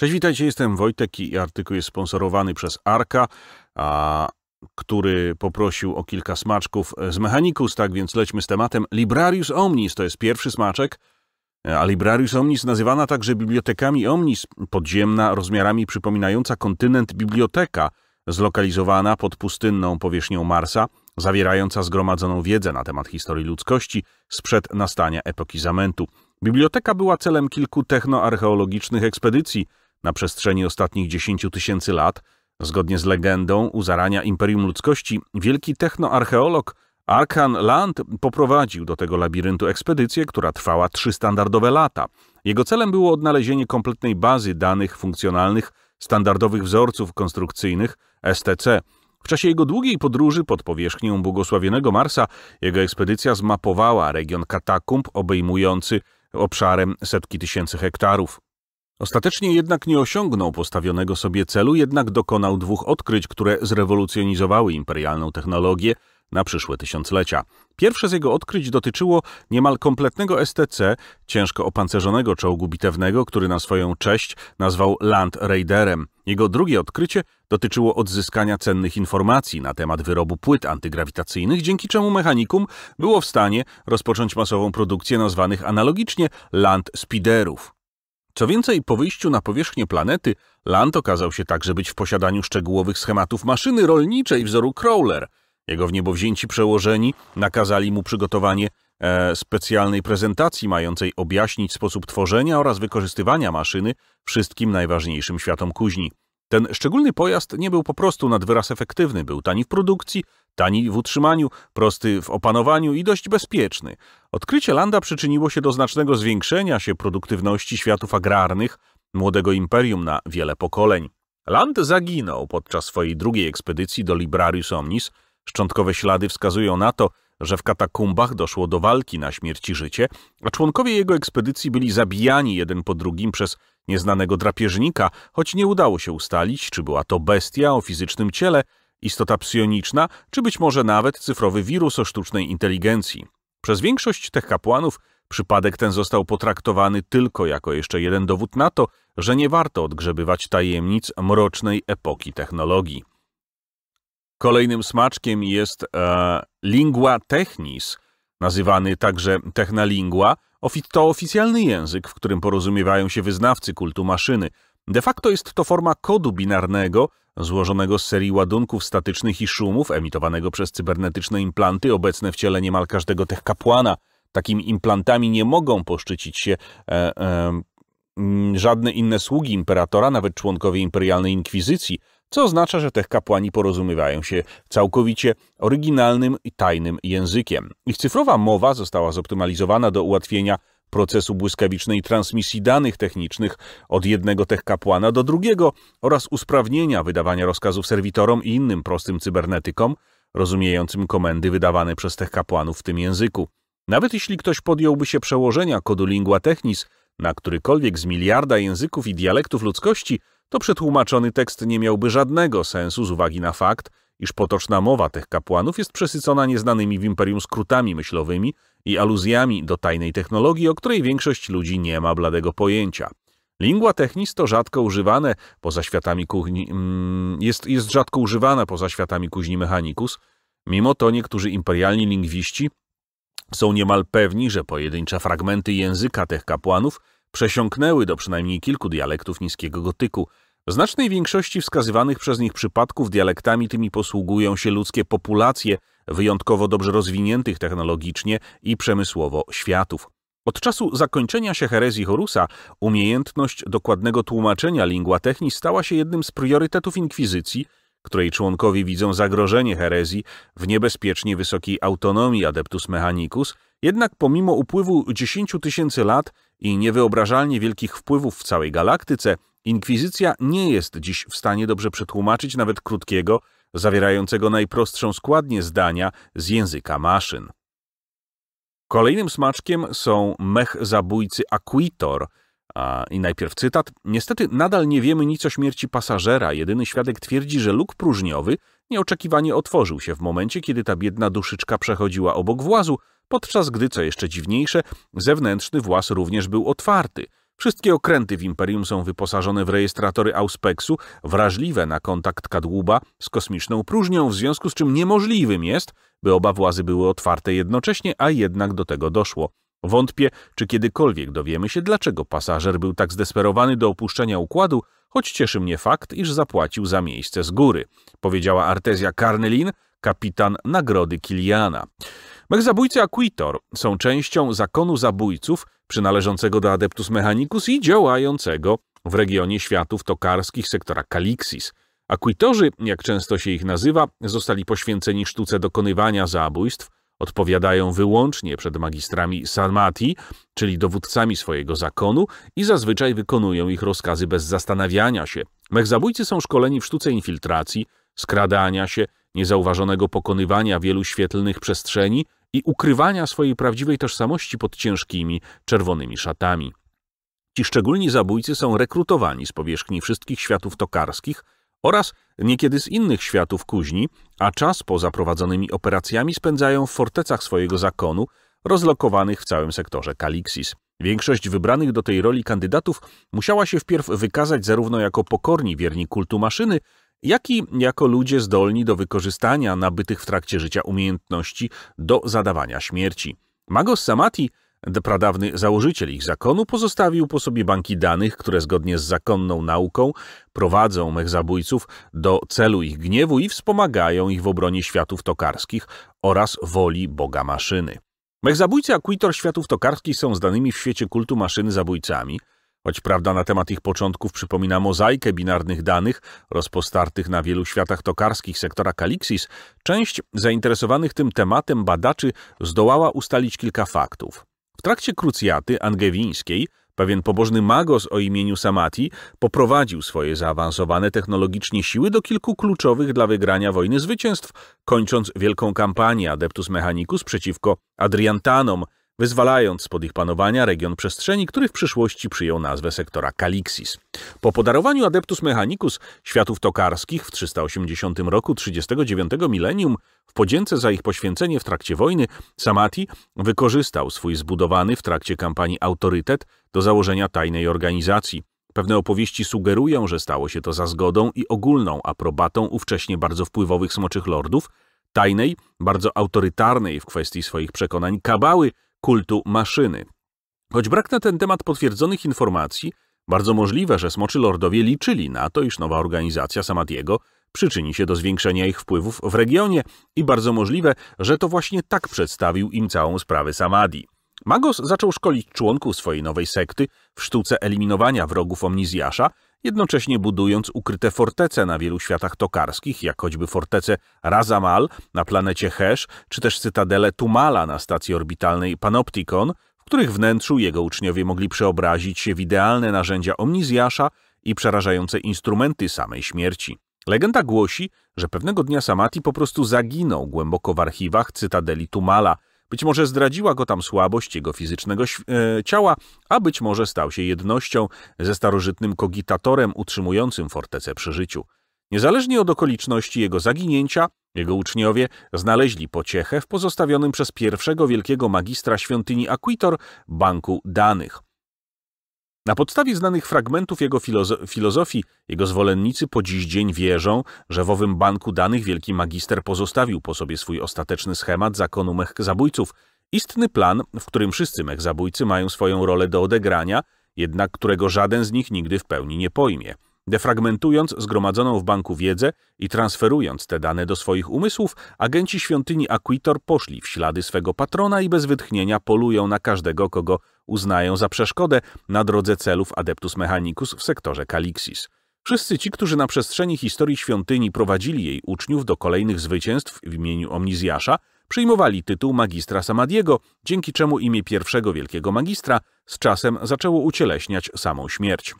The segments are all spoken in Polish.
Cześć, witajcie, jestem Wojtek i artykuł jest sponsorowany przez Arka, a, który poprosił o kilka smaczków z Mechanicus, tak więc lećmy z tematem. Librarius Omnis to jest pierwszy smaczek, a Librarius Omnis nazywana także bibliotekami Omnis, podziemna, rozmiarami przypominająca kontynent biblioteka, zlokalizowana pod pustynną powierzchnią Marsa, zawierająca zgromadzoną wiedzę na temat historii ludzkości sprzed nastania epoki zamętu. Biblioteka była celem kilku technoarcheologicznych ekspedycji – na przestrzeni ostatnich 10 tysięcy lat, zgodnie z legendą u zarania Imperium Ludzkości, wielki technoarcheolog Arkan Land poprowadził do tego labiryntu ekspedycję, która trwała trzy standardowe lata. Jego celem było odnalezienie kompletnej bazy danych funkcjonalnych standardowych wzorców konstrukcyjnych STC. W czasie jego długiej podróży pod powierzchnią błogosławionego Marsa jego ekspedycja zmapowała region katakumb obejmujący obszarem setki tysięcy hektarów. Ostatecznie jednak nie osiągnął postawionego sobie celu, jednak dokonał dwóch odkryć, które zrewolucjonizowały imperialną technologię na przyszłe tysiąclecia. Pierwsze z jego odkryć dotyczyło niemal kompletnego STC, ciężko opancerzonego czołgu bitewnego, który na swoją cześć nazwał Land Raiderem. Jego drugie odkrycie dotyczyło odzyskania cennych informacji na temat wyrobu płyt antygrawitacyjnych, dzięki czemu mechanikum było w stanie rozpocząć masową produkcję nazwanych analogicznie Land Speederów. Co więcej, po wyjściu na powierzchnię planety, Land okazał się także być w posiadaniu szczegółowych schematów maszyny rolniczej wzoru Crawler. Jego wniebowzięci przełożeni nakazali mu przygotowanie e, specjalnej prezentacji mającej objaśnić sposób tworzenia oraz wykorzystywania maszyny wszystkim najważniejszym światom kuźni. Ten szczególny pojazd nie był po prostu nad wyraz efektywny, był tani w produkcji, tani w utrzymaniu, prosty w opanowaniu i dość bezpieczny. Odkrycie Landa przyczyniło się do znacznego zwiększenia się produktywności światów agrarnych, młodego imperium na wiele pokoleń. Land zaginął podczas swojej drugiej ekspedycji do Librarius Omnis. Szczątkowe ślady wskazują na to, że w katakumbach doszło do walki na śmierć i życie, a członkowie jego ekspedycji byli zabijani jeden po drugim przez nieznanego drapieżnika, choć nie udało się ustalić, czy była to bestia o fizycznym ciele, istota psioniczna, czy być może nawet cyfrowy wirus o sztucznej inteligencji. Przez większość tych kapłanów przypadek ten został potraktowany tylko jako jeszcze jeden dowód na to, że nie warto odgrzebywać tajemnic mrocznej epoki technologii. Kolejnym smaczkiem jest e, lingua technis, nazywany także technalingua, Ofi to oficjalny język, w którym porozumiewają się wyznawcy kultu maszyny. De facto jest to forma kodu binarnego, złożonego z serii ładunków statycznych i szumów emitowanego przez cybernetyczne implanty obecne w ciele niemal każdego tych kapłana. Takimi implantami nie mogą poszczycić się e, e, żadne inne sługi imperatora, nawet członkowie imperialnej inkwizycji, co oznacza, że tych kapłani porozumiewają się całkowicie oryginalnym i tajnym językiem. Ich cyfrowa mowa została zoptymalizowana do ułatwienia procesu błyskawicznej transmisji danych technicznych od jednego techkapłana do drugiego oraz usprawnienia wydawania rozkazów serwitorom i innym prostym cybernetykom, rozumiejącym komendy wydawane przez techkapłanów w tym języku. Nawet jeśli ktoś podjąłby się przełożenia kodu lingua technis na którykolwiek z miliarda języków i dialektów ludzkości, to przetłumaczony tekst nie miałby żadnego sensu z uwagi na fakt, iż potoczna mowa tych kapłanów jest przesycona nieznanymi w imperium skrótami myślowymi i aluzjami do tajnej technologii, o której większość ludzi nie ma bladego pojęcia. Lingua technis to rzadko używane poza światami kuchni, mm, jest, jest rzadko używane poza światami kuźni mechanicus. Mimo to niektórzy imperialni lingwiści są niemal pewni, że pojedyncze fragmenty języka tych kapłanów przesiąknęły do przynajmniej kilku dialektów niskiego gotyku. W znacznej większości wskazywanych przez nich przypadków dialektami tymi posługują się ludzkie populacje wyjątkowo dobrze rozwiniętych technologicznie i przemysłowo światów. Od czasu zakończenia się herezji Horusa umiejętność dokładnego tłumaczenia lingua techni stała się jednym z priorytetów inkwizycji, której członkowie widzą zagrożenie herezji w niebezpiecznie wysokiej autonomii adeptus mechanicus, jednak pomimo upływu 10 tysięcy lat i niewyobrażalnie wielkich wpływów w całej galaktyce, inkwizycja nie jest dziś w stanie dobrze przetłumaczyć nawet krótkiego, zawierającego najprostszą składnię zdania z języka maszyn. Kolejnym smaczkiem są mech zabójcy Aquitor – a I najpierw cytat. Niestety nadal nie wiemy nic o śmierci pasażera. Jedyny świadek twierdzi, że luk próżniowy nieoczekiwanie otworzył się w momencie, kiedy ta biedna duszyczka przechodziła obok włazu, podczas gdy, co jeszcze dziwniejsze, zewnętrzny właz również był otwarty. Wszystkie okręty w Imperium są wyposażone w rejestratory Auspeksu, wrażliwe na kontakt kadłuba z kosmiczną próżnią, w związku z czym niemożliwym jest, by oba włazy były otwarte jednocześnie, a jednak do tego doszło. Wątpię, czy kiedykolwiek dowiemy się, dlaczego pasażer był tak zdesperowany do opuszczenia układu, choć cieszy mnie fakt, iż zapłacił za miejsce z góry, powiedziała Artezja Carnelin, kapitan nagrody Kiliana. Mech zabójcy Aquitor są częścią zakonu zabójców przynależącego do Adeptus Mechanicus i działającego w regionie światów tokarskich sektora Kalixis. Akwitorzy, jak często się ich nazywa, zostali poświęceni sztuce dokonywania zabójstw, Odpowiadają wyłącznie przed magistrami Sarmati, czyli dowódcami swojego zakonu i zazwyczaj wykonują ich rozkazy bez zastanawiania się. Mechzabójcy są szkoleni w sztuce infiltracji, skradania się, niezauważonego pokonywania wielu świetlnych przestrzeni i ukrywania swojej prawdziwej tożsamości pod ciężkimi, czerwonymi szatami. Ci szczególni zabójcy są rekrutowani z powierzchni wszystkich światów tokarskich – oraz niekiedy z innych światów kuźni, a czas poza prowadzonymi operacjami spędzają w fortecach swojego zakonu, rozlokowanych w całym sektorze Kalixis. Większość wybranych do tej roli kandydatów musiała się wpierw wykazać zarówno jako pokorni wierni kultu maszyny, jak i jako ludzie zdolni do wykorzystania nabytych w trakcie życia umiejętności do zadawania śmierci. Magos Samati Depradawny założyciel ich zakonu pozostawił po sobie banki danych, które zgodnie z zakonną nauką prowadzą mech zabójców do celu ich gniewu i wspomagają ich w obronie światów tokarskich oraz woli Boga maszyny. Mech zabójcy akuitor światów tokarskich są znanymi w świecie kultu maszyny zabójcami, choć prawda na temat ich początków przypomina mozaikę binarnych danych rozpostartych na wielu światach tokarskich sektora Kalixis, część zainteresowanych tym tematem badaczy zdołała ustalić kilka faktów. W trakcie krucjaty angewińskiej pewien pobożny magos o imieniu Samati poprowadził swoje zaawansowane technologicznie siły do kilku kluczowych dla wygrania wojny zwycięstw, kończąc wielką kampanię Adeptus Mechanicus przeciwko Adriantanom, wyzwalając spod ich panowania region przestrzeni, który w przyszłości przyjął nazwę sektora Kalixis. Po podarowaniu Adeptus Mechanicus światów tokarskich w 380 roku 39 milenium w podzięce za ich poświęcenie w trakcie wojny Samati wykorzystał swój zbudowany w trakcie kampanii autorytet do założenia tajnej organizacji. Pewne opowieści sugerują, że stało się to za zgodą i ogólną aprobatą ówcześnie bardzo wpływowych smoczych lordów, tajnej, bardzo autorytarnej w kwestii swoich przekonań kabały, kultu maszyny. Choć brak na ten temat potwierdzonych informacji, bardzo możliwe, że smoczy lordowie liczyli na to, iż nowa organizacja Samadiego przyczyni się do zwiększenia ich wpływów w regionie i bardzo możliwe, że to właśnie tak przedstawił im całą sprawę Samadi. Magos zaczął szkolić członków swojej nowej sekty w sztuce eliminowania wrogów Omnizjasza, jednocześnie budując ukryte fortece na wielu światach tokarskich, jak choćby fortece Razamal na planecie Hesh, czy też cytadele Tumala na stacji orbitalnej Panopticon, w których wnętrzu jego uczniowie mogli przeobrazić się w idealne narzędzia Omnizjasza i przerażające instrumenty samej śmierci. Legenda głosi, że pewnego dnia Samati po prostu zaginął głęboko w archiwach cytadeli Tumala – być może zdradziła go tam słabość jego fizycznego e, ciała, a być może stał się jednością ze starożytnym kogitatorem utrzymującym fortecę przy życiu. Niezależnie od okoliczności jego zaginięcia, jego uczniowie znaleźli pociechę w pozostawionym przez pierwszego wielkiego magistra świątyni Aquitor banku danych – na podstawie znanych fragmentów jego filozo filozofii, jego zwolennicy po dziś dzień wierzą, że w owym banku danych wielki magister pozostawił po sobie swój ostateczny schemat zakonu mech zabójców, istny plan, w którym wszyscy mech zabójcy mają swoją rolę do odegrania, jednak którego żaden z nich nigdy w pełni nie pojmie. Defragmentując zgromadzoną w banku wiedzę i transferując te dane do swoich umysłów, agenci świątyni Aquitor poszli w ślady swego patrona i bez wytchnienia polują na każdego, kogo uznają za przeszkodę na drodze celów Adeptus Mechanicus w sektorze Kalixis. Wszyscy ci, którzy na przestrzeni historii świątyni prowadzili jej uczniów do kolejnych zwycięstw w imieniu Omnizjasza, przyjmowali tytuł magistra Samadiego, dzięki czemu imię pierwszego wielkiego magistra z czasem zaczęło ucieleśniać samą śmierć.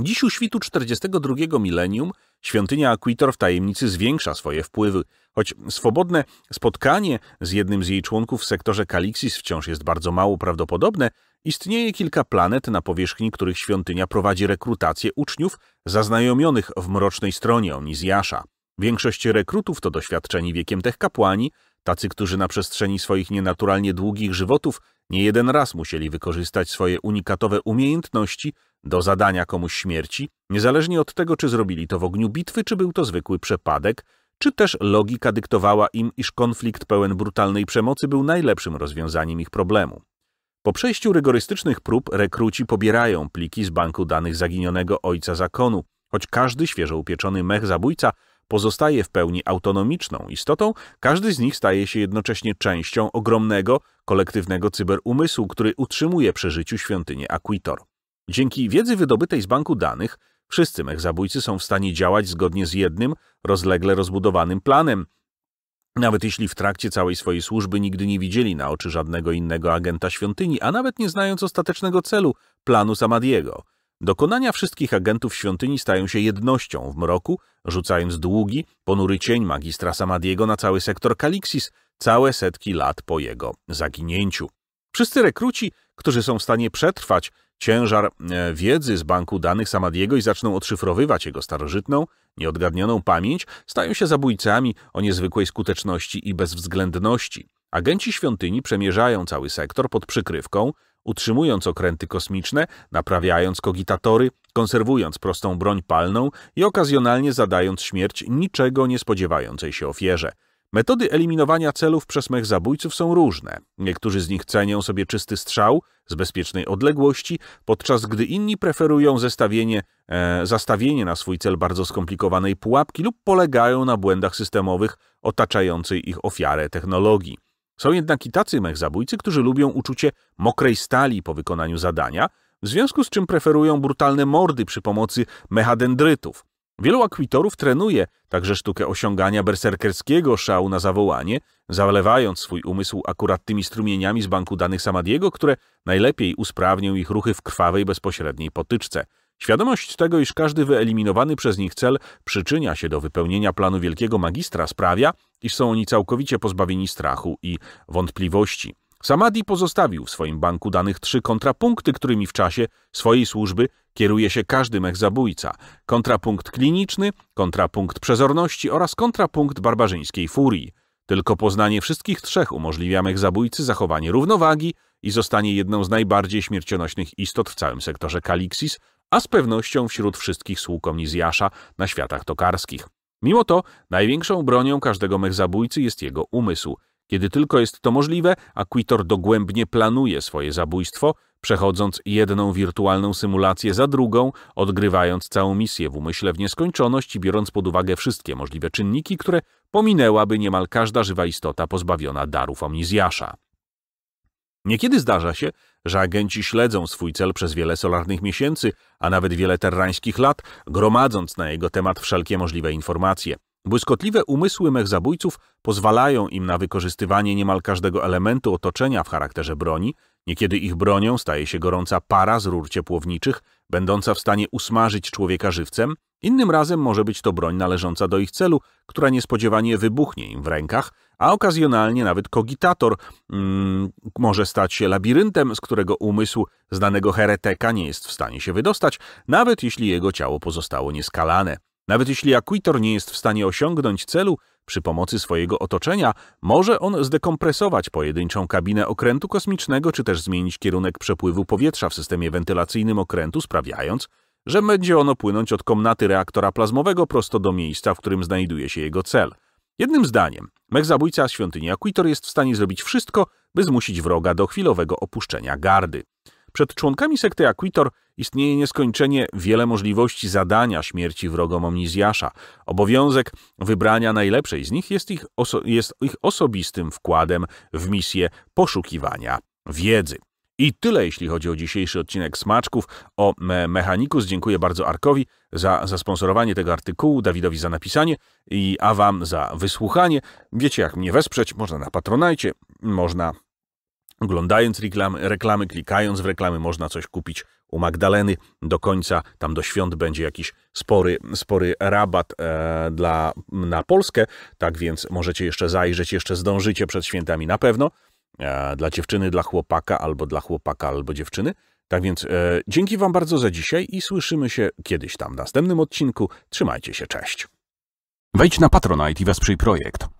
Dziś u świtu 42 milenium świątynia Aquitor w tajemnicy zwiększa swoje wpływy, choć swobodne spotkanie z jednym z jej członków w sektorze Kalixis wciąż jest bardzo mało prawdopodobne, istnieje kilka planet, na powierzchni których świątynia prowadzi rekrutację uczniów zaznajomionych w mrocznej stronie Onizjasza. Większość rekrutów to doświadczeni wiekiem te kapłani, tacy, którzy na przestrzeni swoich nienaturalnie długich żywotów nie jeden raz musieli wykorzystać swoje unikatowe umiejętności do zadania komuś śmierci, niezależnie od tego, czy zrobili to w ogniu bitwy, czy był to zwykły przepadek, czy też logika dyktowała im, iż konflikt pełen brutalnej przemocy był najlepszym rozwiązaniem ich problemu. Po przejściu rygorystycznych prób rekruci pobierają pliki z banku danych zaginionego ojca zakonu, choć każdy świeżo upieczony mech zabójca pozostaje w pełni autonomiczną istotą, każdy z nich staje się jednocześnie częścią ogromnego, kolektywnego cyberumysłu, który utrzymuje przy życiu świątynię Aquitor. Dzięki wiedzy wydobytej z banku danych, wszyscy mech zabójcy są w stanie działać zgodnie z jednym, rozlegle rozbudowanym planem, nawet jeśli w trakcie całej swojej służby nigdy nie widzieli na oczy żadnego innego agenta świątyni, a nawet nie znając ostatecznego celu, planu Samadiego – Dokonania wszystkich agentów świątyni stają się jednością w mroku, rzucając długi, ponury cień magistra Samadiego na cały sektor Kalixis, całe setki lat po jego zaginięciu. Wszyscy rekruci, którzy są w stanie przetrwać ciężar e, wiedzy z banku danych Samadiego i zaczną odszyfrowywać jego starożytną, nieodgadnioną pamięć, stają się zabójcami o niezwykłej skuteczności i bezwzględności. Agenci świątyni przemierzają cały sektor pod przykrywką, utrzymując okręty kosmiczne, naprawiając kogitatory, konserwując prostą broń palną i okazjonalnie zadając śmierć niczego niespodziewającej się ofierze. Metody eliminowania celów przez mech zabójców są różne. Niektórzy z nich cenią sobie czysty strzał z bezpiecznej odległości, podczas gdy inni preferują zestawienie, e, zastawienie na swój cel bardzo skomplikowanej pułapki lub polegają na błędach systemowych otaczającej ich ofiarę technologii. Są jednak i tacy mech zabójcy, którzy lubią uczucie mokrej stali po wykonaniu zadania, w związku z czym preferują brutalne mordy przy pomocy mechadendrytów. Wielu akwitorów trenuje także sztukę osiągania berserkerskiego szału na zawołanie, zalewając swój umysł akurat tymi strumieniami z banku danych Samadiego, które najlepiej usprawnią ich ruchy w krwawej, bezpośredniej potyczce – Świadomość tego, iż każdy wyeliminowany przez nich cel przyczynia się do wypełnienia planu wielkiego magistra, sprawia, iż są oni całkowicie pozbawieni strachu i wątpliwości. Samadhi pozostawił w swoim banku danych trzy kontrapunkty, którymi w czasie swojej służby kieruje się każdy mech zabójca. Kontrapunkt kliniczny, kontrapunkt przezorności oraz kontrapunkt barbarzyńskiej furii. Tylko poznanie wszystkich trzech umożliwia mech zabójcy zachowanie równowagi i zostanie jedną z najbardziej śmiercionośnych istot w całym sektorze Kalixis, a z pewnością wśród wszystkich sług Omnizjasza na światach tokarskich. Mimo to największą bronią każdego mech zabójcy jest jego umysł. Kiedy tylko jest to możliwe, Akwitor dogłębnie planuje swoje zabójstwo, przechodząc jedną wirtualną symulację za drugą, odgrywając całą misję w umyśle w nieskończoność i biorąc pod uwagę wszystkie możliwe czynniki, które pominęłaby niemal każda żywa istota pozbawiona darów omnizjasza. Niekiedy zdarza się, że agenci śledzą swój cel przez wiele solarnych miesięcy, a nawet wiele terrańskich lat, gromadząc na jego temat wszelkie możliwe informacje. Błyskotliwe umysły mech zabójców pozwalają im na wykorzystywanie niemal każdego elementu otoczenia w charakterze broni, niekiedy ich bronią staje się gorąca para z rur ciepłowniczych, będąca w stanie usmażyć człowieka żywcem, Innym razem może być to broń należąca do ich celu, która niespodziewanie wybuchnie im w rękach, a okazjonalnie nawet kogitator mm, może stać się labiryntem, z którego umysł znanego hereteka nie jest w stanie się wydostać, nawet jeśli jego ciało pozostało nieskalane. Nawet jeśli akuitor nie jest w stanie osiągnąć celu, przy pomocy swojego otoczenia może on zdekompresować pojedynczą kabinę okrętu kosmicznego czy też zmienić kierunek przepływu powietrza w systemie wentylacyjnym okrętu, sprawiając, że będzie ono płynąć od komnaty reaktora plazmowego prosto do miejsca, w którym znajduje się jego cel. Jednym zdaniem, mech zabójca świątyni Akuitor jest w stanie zrobić wszystko, by zmusić wroga do chwilowego opuszczenia gardy. Przed członkami sekty Akuitor istnieje nieskończenie wiele możliwości zadania śmierci wrogom Omnizjasza. Obowiązek wybrania najlepszej z nich jest ich, jest ich osobistym wkładem w misję poszukiwania wiedzy. I tyle, jeśli chodzi o dzisiejszy odcinek Smaczków o me Mechanikus. Dziękuję bardzo Arkowi za, za sponsorowanie tego artykułu, Dawidowi za napisanie i a wam za wysłuchanie. Wiecie, jak mnie wesprzeć? Można na Patronajcie, można oglądając reklamy, reklamy, klikając w reklamy, można coś kupić u Magdaleny. Do końca, tam do świąt będzie jakiś spory, spory rabat e, dla, na Polskę, tak więc możecie jeszcze zajrzeć, jeszcze zdążycie przed świętami na pewno. E, dla dziewczyny, dla chłopaka, albo dla chłopaka, albo dziewczyny. Tak więc e, dzięki Wam bardzo za dzisiaj i słyszymy się kiedyś tam w następnym odcinku. Trzymajcie się, cześć. Wejdź na Patronite i wesprzyj projekt.